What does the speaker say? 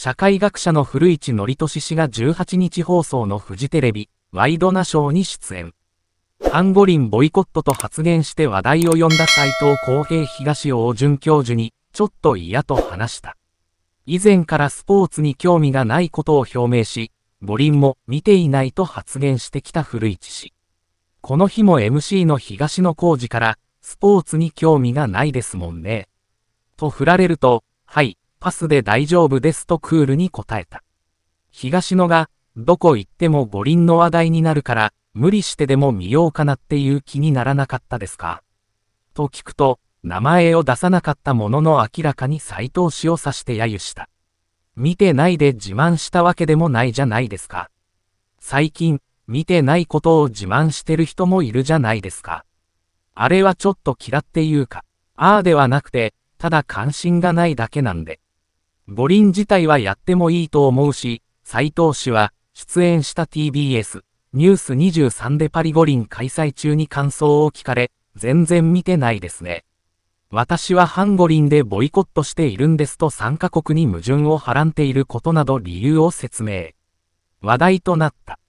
社会学者の古市憲俊氏が18日放送のフジテレビ、ワイドナショーに出演。ハンゴリンボイコットと発言して話題を呼んだ斎藤公平東王准教授に、ちょっと嫌と話した。以前からスポーツに興味がないことを表明し、五輪も見ていないと発言してきた古市氏。この日も MC の東野浩治から、スポーツに興味がないですもんね。と振られると、はい、パスで大丈夫ですとクールに答えた。東野が、どこ行っても五輪の話題になるから、無理してでも見ようかなっていう気にならなかったですかと聞くと、名前を出さなかったものの明らかに斎藤氏を指して揶揄した。見てないで自慢したわけでもないじゃないですか。最近、見てないことを自慢してる人もいるじゃないですか。あれはちょっと嫌っていうか、ああではなくて、ただ関心がないだけなんで。五輪自体はやってもいいと思うし、斎藤氏は、出演した TBS、ニュース23でパリ五輪開催中に感想を聞かれ、全然見てないですね。私はハンゴリンでボイコットしているんですと参加国に矛盾をはらんでいることなど理由を説明。話題となった。